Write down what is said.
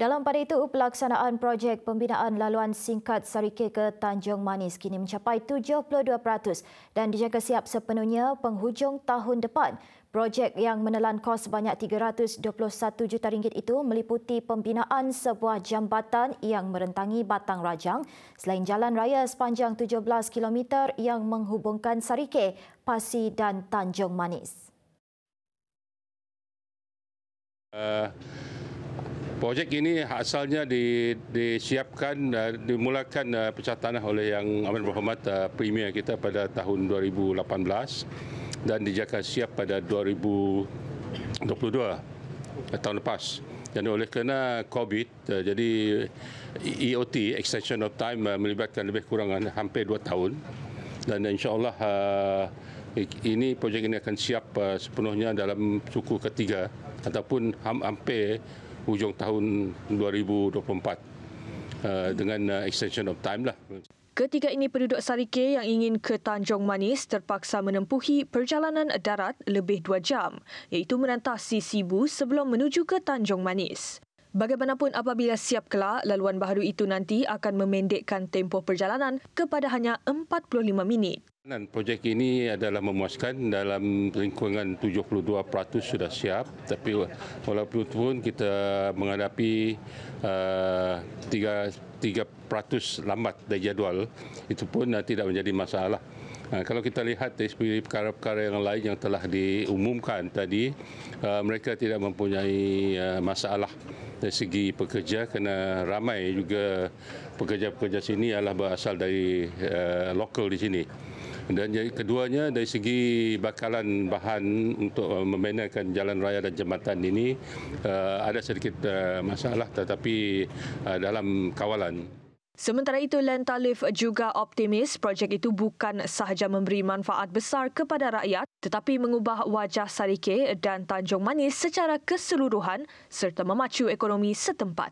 Dalam pada itu, pelaksanaan projek pembinaan laluan singkat Sarike ke Tanjung Manis kini mencapai 72% dan dijangka siap sepenuhnya penghujung tahun depan. Projek yang menelan kos sebanyak 321 juta ringgit itu meliputi pembinaan sebuah jambatan yang merentangi Batang Rajang selain jalan raya sepanjang 17 km yang menghubungkan Sarike, Pasi dan Tanjung Manis. Uh, Projek ini asalnya di, disiapkan uh, dimulakan uh, tanah oleh yang amat berhormat uh, premier kita pada tahun 2018 dan dijaga siap pada 2022 uh, tahun lepas. Dan oleh kerana COVID, uh, jadi EOT, extension of time, uh, melibatkan lebih kurang hampir dua tahun. Dan insyaAllah uh, ini projek ini akan siap uh, sepenuhnya dalam suku ketiga ataupun hampir hujung tahun 2024 uh, dengan uh, extension of time lah. Ketika ini penduduk Sarike yang ingin ke Tanjung Manis terpaksa menempuhi perjalanan darat lebih dua jam iaitu merantasi Sibu sebelum menuju ke Tanjung Manis. Bagaimanapun apabila siap kelak, laluan baru itu nanti akan memendekkan tempoh perjalanan kepada hanya 45 minit. Dan projek ini adalah memuaskan dalam lingkungan 72% sudah siap tapi walaupun kita menghadapi uh, 3, 3% lambat dari jadual itu pun uh, tidak menjadi masalah. Uh, kalau kita lihat dari perkara-perkara yang lain yang telah diumumkan tadi uh, mereka tidak mempunyai uh, masalah dari segi pekerja kerana ramai juga pekerja-pekerja sini adalah berasal dari uh, lokal di sini. Dan jadi keduanya dari segi bakalan bahan untuk eh, membenarkan jalan raya dan jambatan ini uh, ada sedikit uh, masalah tetapi uh, dalam kawalan. Sementara itu, Len Talif juga optimis projek itu bukan sahaja memberi manfaat besar kepada rakyat tetapi mengubah wajah Sarike dan Tanjung Manis secara keseluruhan serta memacu ekonomi setempat.